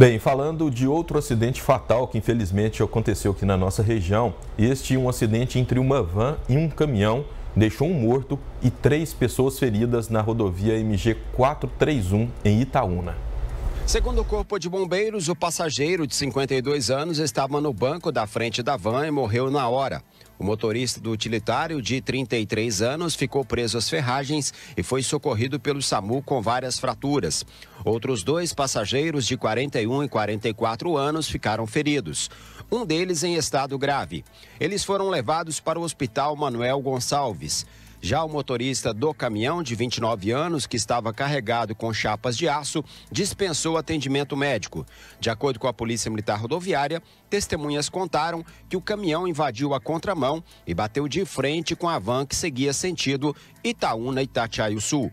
Bem, falando de outro acidente fatal que infelizmente aconteceu aqui na nossa região, este um acidente entre uma van e um caminhão deixou um morto e três pessoas feridas na rodovia MG 431 em Itaúna. Segundo o Corpo de Bombeiros, o passageiro de 52 anos estava no banco da frente da van e morreu na hora. O motorista do utilitário, de 33 anos, ficou preso às ferragens e foi socorrido pelo SAMU com várias fraturas. Outros dois passageiros, de 41 e 44 anos, ficaram feridos. Um deles em estado grave. Eles foram levados para o Hospital Manuel Gonçalves. Já o motorista do caminhão, de 29 anos, que estava carregado com chapas de aço, dispensou atendimento médico. De acordo com a Polícia Militar Rodoviária, testemunhas contaram que o caminhão invadiu a contramão e bateu de frente com a van que seguia sentido Itaúna-Itatiaio Sul.